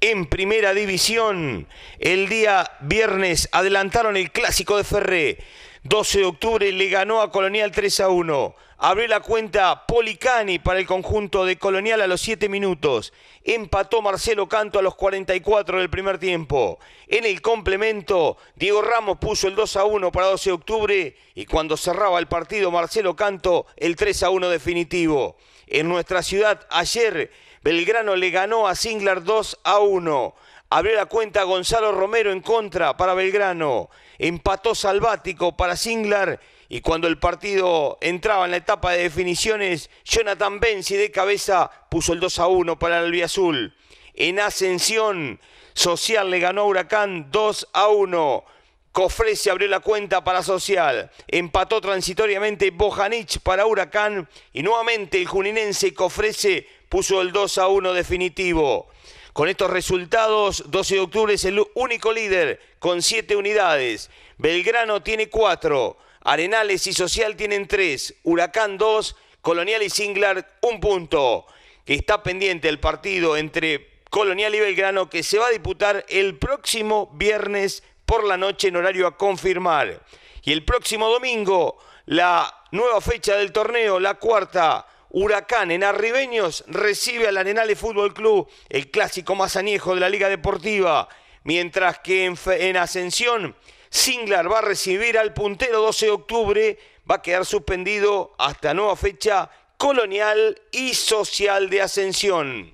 en primera división. El día viernes adelantaron el clásico de Ferre. 12 de octubre le ganó a Colonial 3 a 1. Abrió la cuenta Policani para el conjunto de Colonial a los 7 minutos. Empató Marcelo Canto a los 44 del primer tiempo. En el complemento, Diego Ramos puso el 2 a 1 para 12 de octubre y cuando cerraba el partido Marcelo Canto el 3 a 1 definitivo. En nuestra ciudad ayer Belgrano le ganó a Singlar 2 a 1. Abrió la cuenta Gonzalo Romero en contra para Belgrano. Empató Salvático para Singlar. Y cuando el partido entraba en la etapa de definiciones, Jonathan Benzi de cabeza puso el 2 a 1 para el Albiazul. En ascensión, Social le ganó a Huracán 2 a 1. Cofrese abrió la cuenta para Social. Empató transitoriamente Bojanich para Huracán. Y nuevamente el juninense Cofrese puso el 2 a 1 definitivo. Con estos resultados, 12 de octubre es el único líder con 7 unidades. Belgrano tiene 4, Arenales y Social tienen 3, Huracán 2, Colonial y Singlar 1 punto. Que está pendiente el partido entre Colonial y Belgrano que se va a disputar el próximo viernes por la noche en horario a confirmar. Y el próximo domingo, la nueva fecha del torneo, la cuarta Huracán en Arribeños recibe al Arenales Fútbol Club, el clásico más añejo de la Liga Deportiva, mientras que en, Ascensión Singlar va a recibir al puntero 12 de octubre, va a quedar suspendido hasta nueva fecha colonial y social de Ascensión.